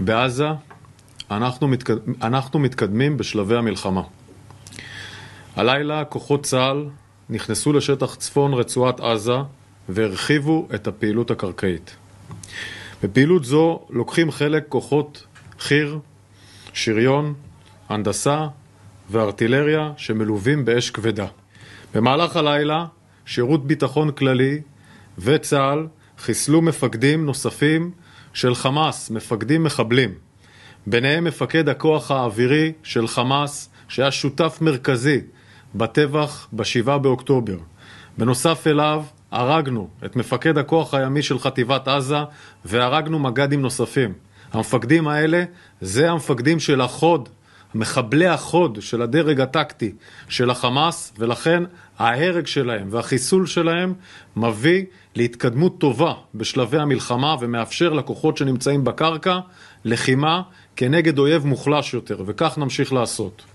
בעזה אנחנו, מתקד... אנחנו מתקדמים בשלבי המלחמה. הלילה כוחות צה"ל נכנסו לשטח צפון רצועת עזה והרחיבו את הפעילות הקרקעית. בפעילות זו לוקחים חלק כוחות חי"ר, שריון, הנדסה וארטילריה שמלווים באש כבדה. במהלך הלילה שירות ביטחון כללי וצה"ל חיסלו מפקדים נוספים של חמאס, מפקדים מחבלים. ביניהם מפקד הכוח האווירי של חמאס, שהיה שותף מרכזי בטבח ב-7 באוקטובר. בנוסף אליו, הרגנו את מפקד הכוח הימי של חטיבת עזה והרגנו מג"דים נוספים. המפקדים האלה זה המפקדים של החוד מחבלי החוד של הדרג הטקטי של החמאס, ולכן ההרג שלהם והחיסול שלהם מביא להתקדמות טובה בשלבי המלחמה ומאפשר לכוחות שנמצאים בקרקע לחימה כנגד אויב מוחלש יותר, וכך נמשיך לעשות.